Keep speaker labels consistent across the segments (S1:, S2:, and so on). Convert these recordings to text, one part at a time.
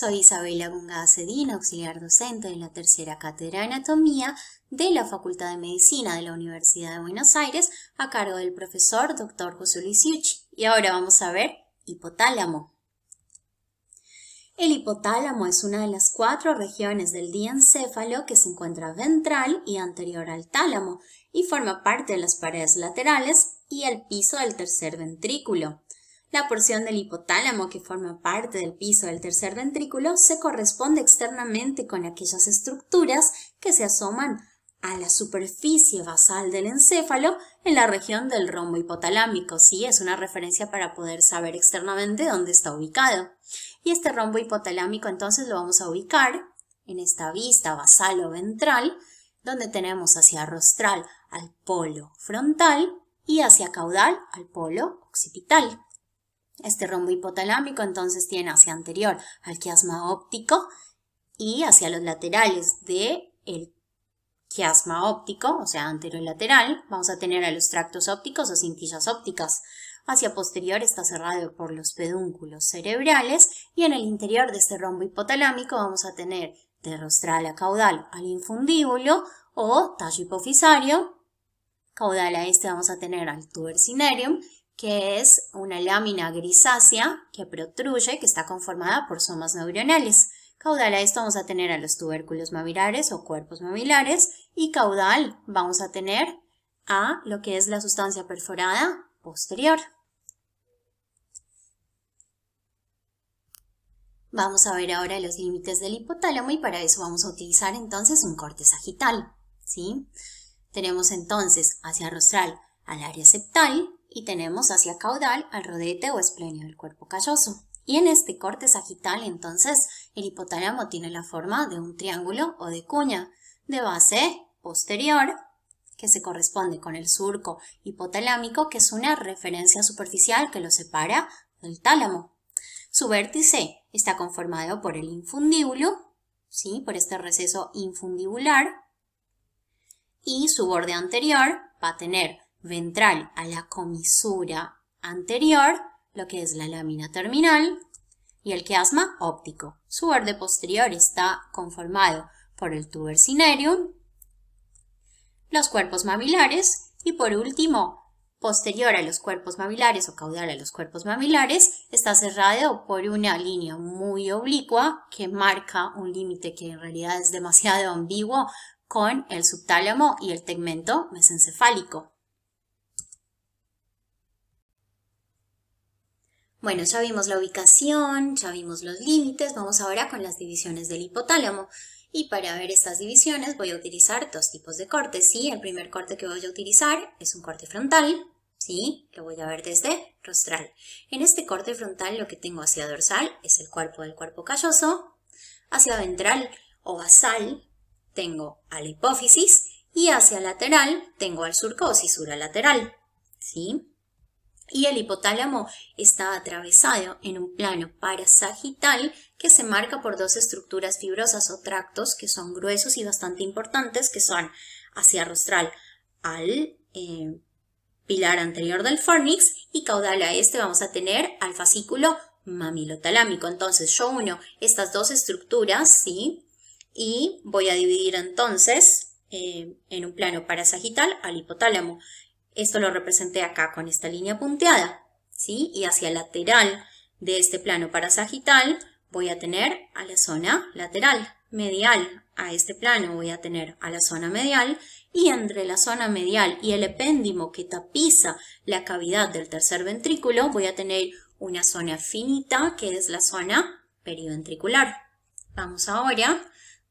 S1: Soy Isabela Gunga Cedina, auxiliar docente de la tercera cátedra de anatomía de la Facultad de Medicina de la Universidad de Buenos Aires a cargo del profesor Dr. José Luis Y ahora vamos a ver hipotálamo. El hipotálamo es una de las cuatro regiones del diencéfalo que se encuentra ventral y anterior al tálamo y forma parte de las paredes laterales y el piso del tercer ventrículo. La porción del hipotálamo que forma parte del piso del tercer ventrículo se corresponde externamente con aquellas estructuras que se asoman a la superficie basal del encéfalo en la región del rombo hipotalámico. Sí, es una referencia para poder saber externamente dónde está ubicado. Y este rombo hipotalámico entonces lo vamos a ubicar en esta vista basal o ventral, donde tenemos hacia rostral al polo frontal y hacia caudal al polo occipital. Este rombo hipotalámico entonces tiene hacia anterior al quiasma óptico y hacia los laterales del el quiasma óptico, o sea, anterolateral, vamos a tener a los tractos ópticos o cintillas ópticas. Hacia posterior está cerrado por los pedúnculos cerebrales y en el interior de este rombo hipotalámico vamos a tener de rostral a caudal al infundíbulo o tallo hipofisario. Caudal a este vamos a tener al tubercinarium que es una lámina grisácea que protruye, que está conformada por somas neuronales. Caudal a esto vamos a tener a los tubérculos mamilares o cuerpos mamilares y caudal vamos a tener a lo que es la sustancia perforada posterior. Vamos a ver ahora los límites del hipotálamo y para eso vamos a utilizar entonces un corte sagital. ¿sí? Tenemos entonces hacia rostral al área septal, y tenemos hacia caudal al rodete o esplenio del cuerpo calloso. Y en este corte sagital, entonces, el hipotálamo tiene la forma de un triángulo o de cuña, de base posterior, que se corresponde con el surco hipotalámico, que es una referencia superficial que lo separa del tálamo. Su vértice está conformado por el infundíbulo, ¿sí? por este receso infundibular, y su borde anterior va a tener ventral a la comisura anterior, lo que es la lámina terminal, y el quiasma óptico. Su borde posterior está conformado por el tubercinarium, los cuerpos mamilares, y por último, posterior a los cuerpos mamilares o caudal a los cuerpos mamilares, está cerrado por una línea muy oblicua que marca un límite que en realidad es demasiado ambiguo con el subtálamo y el tegmento mesencefálico. Bueno, ya vimos la ubicación, ya vimos los límites, vamos ahora con las divisiones del hipotálamo. Y para ver estas divisiones voy a utilizar dos tipos de cortes, ¿sí? El primer corte que voy a utilizar es un corte frontal, ¿sí? Lo voy a ver desde rostral. En este corte frontal lo que tengo hacia dorsal es el cuerpo del cuerpo calloso, hacia ventral o basal tengo a la hipófisis y hacia lateral tengo al surco o cisura lateral, ¿sí? y el hipotálamo está atravesado en un plano parasagital que se marca por dos estructuras fibrosas o tractos que son gruesos y bastante importantes, que son hacia rostral al eh, pilar anterior del fornix y caudal a este vamos a tener al fascículo mamilotalámico. Entonces yo uno estas dos estructuras, ¿sí? Y voy a dividir entonces eh, en un plano parasagital al hipotálamo. Esto lo representé acá con esta línea punteada, ¿sí? Y hacia el lateral de este plano parasagital voy a tener a la zona lateral, medial a este plano voy a tener a la zona medial y entre la zona medial y el epéndimo que tapiza la cavidad del tercer ventrículo voy a tener una zona finita que es la zona periventricular. Vamos ahora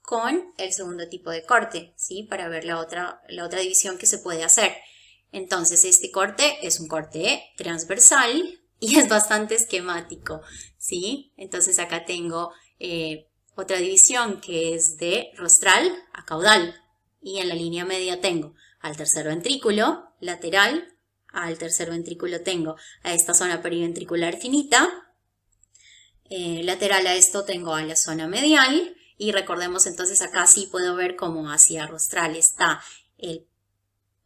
S1: con el segundo tipo de corte, ¿sí? Para ver la otra, la otra división que se puede hacer. Entonces este corte es un corte transversal y es bastante esquemático, ¿sí? Entonces acá tengo eh, otra división que es de rostral a caudal y en la línea media tengo al tercer ventrículo lateral, al tercer ventrículo tengo a esta zona periventricular finita, eh, lateral a esto tengo a la zona medial y recordemos entonces acá sí puedo ver cómo hacia rostral está el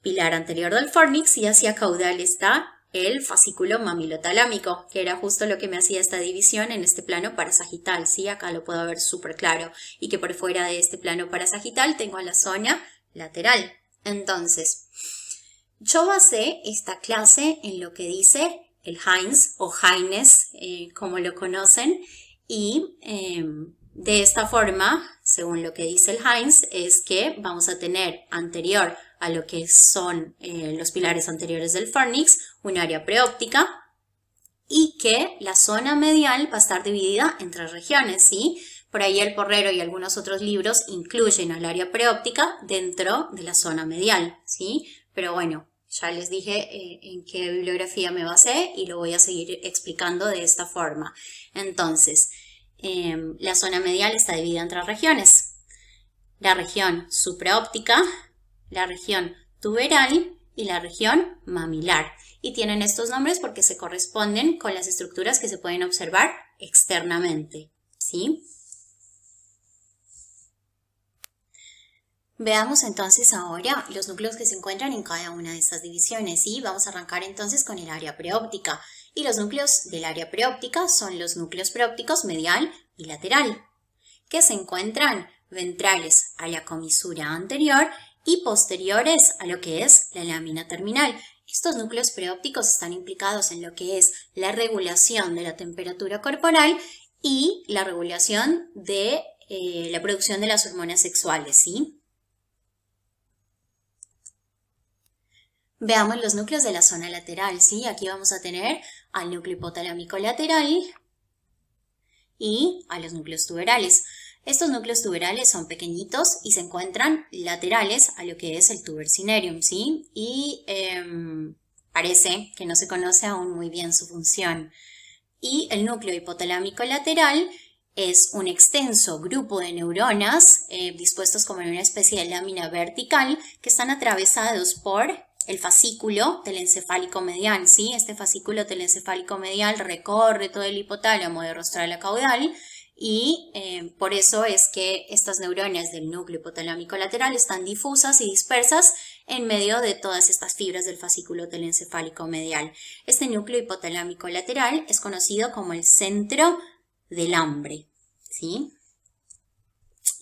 S1: pilar anterior del fornix y hacia caudal está el fascículo mamilotalámico, que era justo lo que me hacía esta división en este plano parasagital, Si Acá lo puedo ver súper claro. Y que por fuera de este plano parasagital tengo la zona lateral. Entonces, yo basé esta clase en lo que dice el Heinz o Heines, eh, como lo conocen, y em, de esta forma según lo que dice el Heinz, es que vamos a tener anterior a lo que son eh, los pilares anteriores del fornix un área preóptica y que la zona medial va a estar dividida en tres regiones, ¿sí? Por ahí el Porrero y algunos otros libros incluyen al área preóptica dentro de la zona medial, ¿sí? Pero bueno, ya les dije eh, en qué bibliografía me basé y lo voy a seguir explicando de esta forma. Entonces, Em, la zona medial está dividida en tres regiones. La región supraóptica, la región tuberal y la región mamilar. Y tienen estos nombres porque se corresponden con las estructuras que se pueden observar externamente. ¿sí? Veamos entonces ahora los núcleos que se encuentran en cada una de estas divisiones. y Vamos a arrancar entonces con el área preóptica y los núcleos del área preóptica son los núcleos preópticos medial y lateral, que se encuentran ventrales a la comisura anterior y posteriores a lo que es la lámina terminal. Estos núcleos preópticos están implicados en lo que es la regulación de la temperatura corporal y la regulación de eh, la producción de las hormonas sexuales, ¿sí? Veamos los núcleos de la zona lateral, ¿sí? Aquí vamos a tener al núcleo hipotalámico lateral y a los núcleos tuberales. Estos núcleos tuberales son pequeñitos y se encuentran laterales a lo que es el tubercinerium, ¿sí? Y em, parece que no se conoce aún muy bien su función. Y el núcleo hipotalámico lateral es un extenso grupo de neuronas eh, dispuestos como en una especie de lámina vertical que están atravesados por el fascículo telencefálico medial, ¿sí? Este fascículo telencefálico medial recorre todo el hipotálamo de rostral a caudal y eh, por eso es que estas neuronas del núcleo hipotalámico lateral están difusas y dispersas en medio de todas estas fibras del fascículo telencefálico medial. Este núcleo hipotalámico lateral es conocido como el centro del hambre, ¿sí?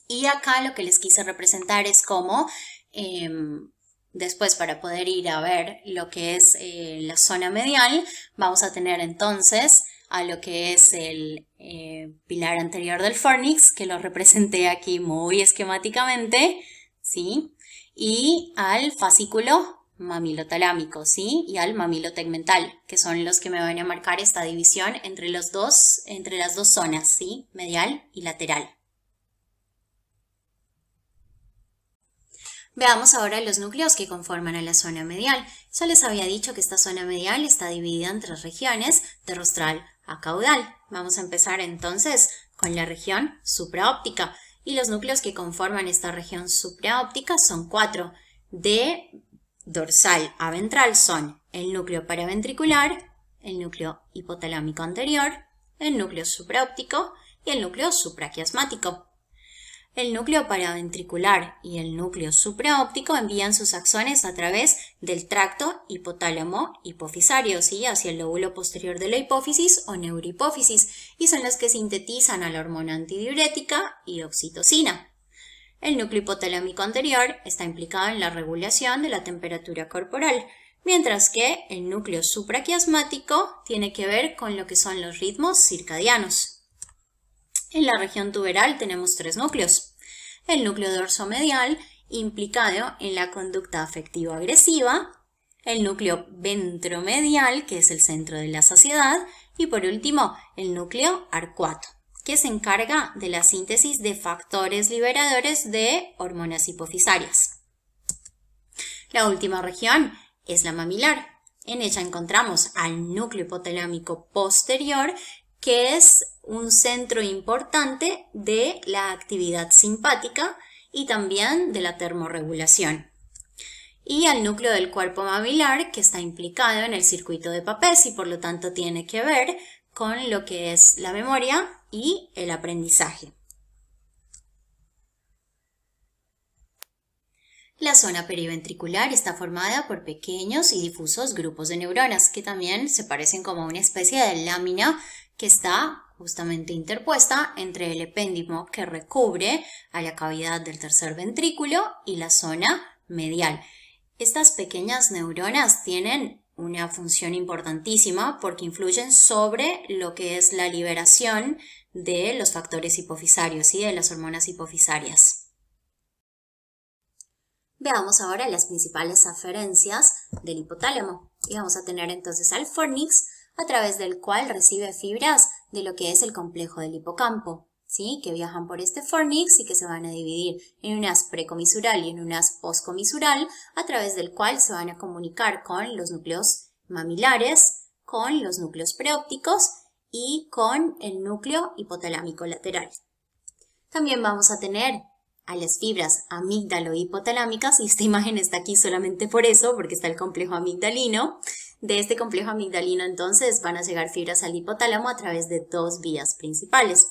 S1: Y acá lo que les quise representar es cómo... Em, Después, para poder ir a ver lo que es eh, la zona medial, vamos a tener entonces a lo que es el eh, pilar anterior del fornix, que lo representé aquí muy esquemáticamente, ¿sí? Y al fascículo mamilotalámico, ¿sí? Y al mamilotegmental, que son los que me van a marcar esta división entre, los dos, entre las dos zonas, ¿sí? Medial y lateral. Veamos ahora los núcleos que conforman a la zona medial. Ya les había dicho que esta zona medial está dividida en tres regiones, de rostral a caudal. Vamos a empezar entonces con la región supraóptica. Y los núcleos que conforman esta región supraóptica son cuatro. De dorsal a ventral son el núcleo paraventricular, el núcleo hipotalámico anterior, el núcleo supraóptico y el núcleo supraquiasmático. El núcleo paraventricular y el núcleo supraóptico envían sus axones a través del tracto hipotálamo hipofisario, hacia el lóbulo posterior de la hipófisis o neurohipófisis, y son los que sintetizan a la hormona antidiurética y oxitocina. El núcleo hipotalámico anterior está implicado en la regulación de la temperatura corporal, mientras que el núcleo supraquiasmático tiene que ver con lo que son los ritmos circadianos. En la región tuberal tenemos tres núcleos. El núcleo dorsomedial, implicado en la conducta afectivo-agresiva, el núcleo ventromedial, que es el centro de la saciedad, y por último, el núcleo arcuato, que se encarga de la síntesis de factores liberadores de hormonas hipofisarias. La última región es la mamilar. En ella encontramos al núcleo hipotalámico posterior que es un centro importante de la actividad simpática y también de la termorregulación. Y al núcleo del cuerpo mamilar que está implicado en el circuito de Papés y por lo tanto tiene que ver con lo que es la memoria y el aprendizaje. La zona periventricular está formada por pequeños y difusos grupos de neuronas que también se parecen como una especie de lámina que está justamente interpuesta entre el epéndimo que recubre a la cavidad del tercer ventrículo y la zona medial. Estas pequeñas neuronas tienen una función importantísima porque influyen sobre lo que es la liberación de los factores hipofisarios y de las hormonas hipofisarias. Veamos ahora las principales aferencias del hipotálamo. Y vamos a tener entonces al fornix, a través del cual recibe fibras de lo que es el complejo del hipocampo, ¿sí? que viajan por este fornix y que se van a dividir en unas precomisural y en unas poscomisural, a través del cual se van a comunicar con los núcleos mamilares, con los núcleos preópticos y con el núcleo hipotalámico lateral. También vamos a tener a las fibras amígdalo hipotalámicas, y esta imagen está aquí solamente por eso, porque está el complejo amigdalino. De este complejo amigdalino entonces van a llegar fibras al hipotálamo a través de dos vías principales,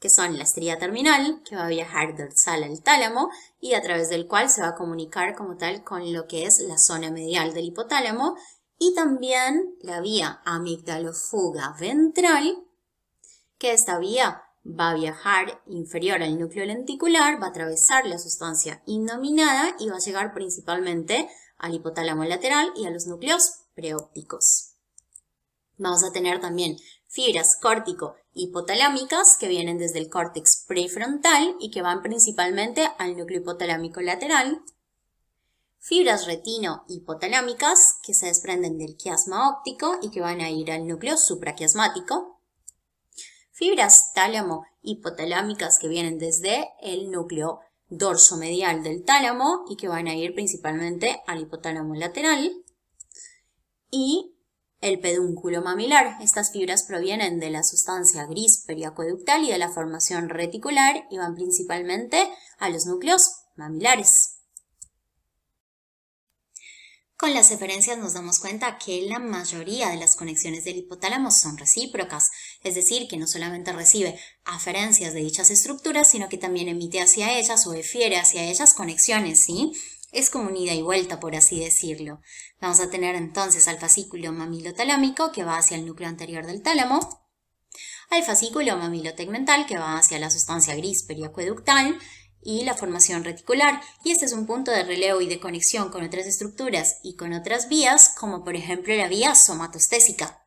S1: que son la estrella terminal, que va a viajar dorsal al tálamo y a través del cual se va a comunicar como tal con lo que es la zona medial del hipotálamo, y también la vía amígdalo-fuga ventral, que esta vía va a viajar inferior al núcleo lenticular, va a atravesar la sustancia indominada y va a llegar principalmente al hipotálamo lateral y a los núcleos preópticos. Vamos a tener también fibras córtico hipotalámicas que vienen desde el córtex prefrontal y que van principalmente al núcleo hipotalámico lateral. Fibras retino-hipotalámicas que se desprenden del quiasma óptico y que van a ir al núcleo supraquiasmático fibras tálamo hipotalámicas que vienen desde el núcleo dorso medial del tálamo y que van a ir principalmente al hipotálamo lateral y el pedúnculo mamilar. Estas fibras provienen de la sustancia gris periacoductal y de la formación reticular y van principalmente a los núcleos mamilares. Con las referencias nos damos cuenta que la mayoría de las conexiones del hipotálamo son recíprocas, es decir, que no solamente recibe aferencias de dichas estructuras, sino que también emite hacia ellas o efiere hacia ellas conexiones, ¿sí? Es como un ida y vuelta, por así decirlo. Vamos a tener entonces al fascículo mamilotalámico que va hacia el núcleo anterior del tálamo, al fascículo mamilotegmental que va hacia la sustancia gris periacueductal y la formación reticular, y este es un punto de relevo y de conexión con otras estructuras y con otras vías, como por ejemplo la vía somatostésica.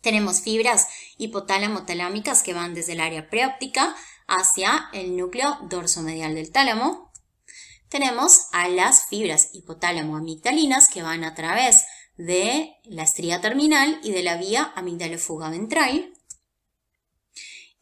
S1: Tenemos fibras hipotálamo-talámicas que van desde el área preóptica hacia el núcleo dorsomedial del tálamo. Tenemos a las fibras hipotálamo-amigdalinas que van a través de la estría terminal y de la vía amigdalofuga ventral.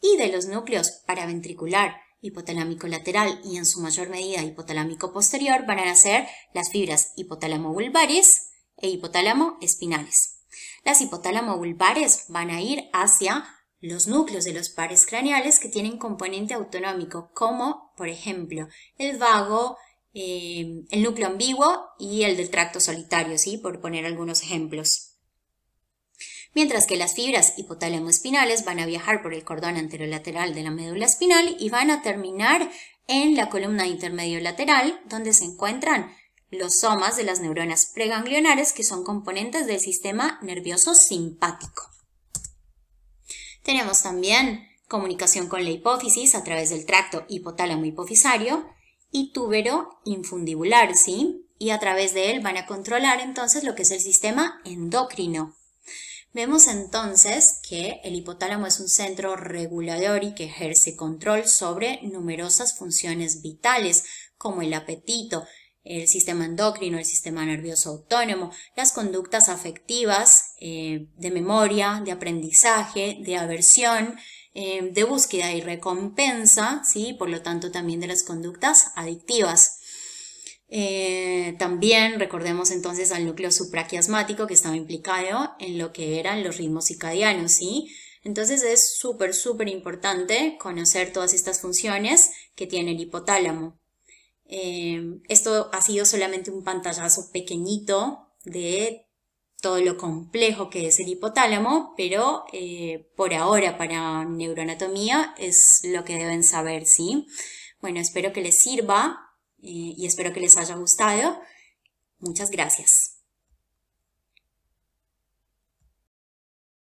S1: Y de los núcleos paraventricular hipotalámico lateral y en su mayor medida hipotalámico posterior van a ser las fibras hipotálamo vulvares e hipotálamo espinales. Las hipotálamo vulvares van a ir hacia los núcleos de los pares craneales que tienen componente autonómico, como por ejemplo el vago, eh, el núcleo ambiguo y el del tracto solitario, ¿sí? por poner algunos ejemplos mientras que las fibras hipotálamo-espinales van a viajar por el cordón anterolateral de la médula espinal y van a terminar en la columna intermedio lateral, donde se encuentran los somas de las neuronas preganglionares, que son componentes del sistema nervioso simpático. Tenemos también comunicación con la hipófisis a través del tracto hipotálamo hipofisario y túbero infundibular, ¿sí? Y a través de él van a controlar entonces lo que es el sistema endocrino. Vemos entonces que el hipotálamo es un centro regulador y que ejerce control sobre numerosas funciones vitales, como el apetito, el sistema endocrino, el sistema nervioso autónomo, las conductas afectivas eh, de memoria, de aprendizaje, de aversión, eh, de búsqueda y recompensa, ¿sí? por lo tanto también de las conductas adictivas. Eh, también recordemos entonces al núcleo supraquiasmático que estaba implicado en lo que eran los ritmos circadianos, ¿sí? Entonces es súper, súper importante conocer todas estas funciones que tiene el hipotálamo. Eh, esto ha sido solamente un pantallazo pequeñito de todo lo complejo que es el hipotálamo, pero eh, por ahora para neuroanatomía es lo que deben saber, ¿sí? Bueno, espero que les sirva y espero que les haya gustado. Muchas gracias.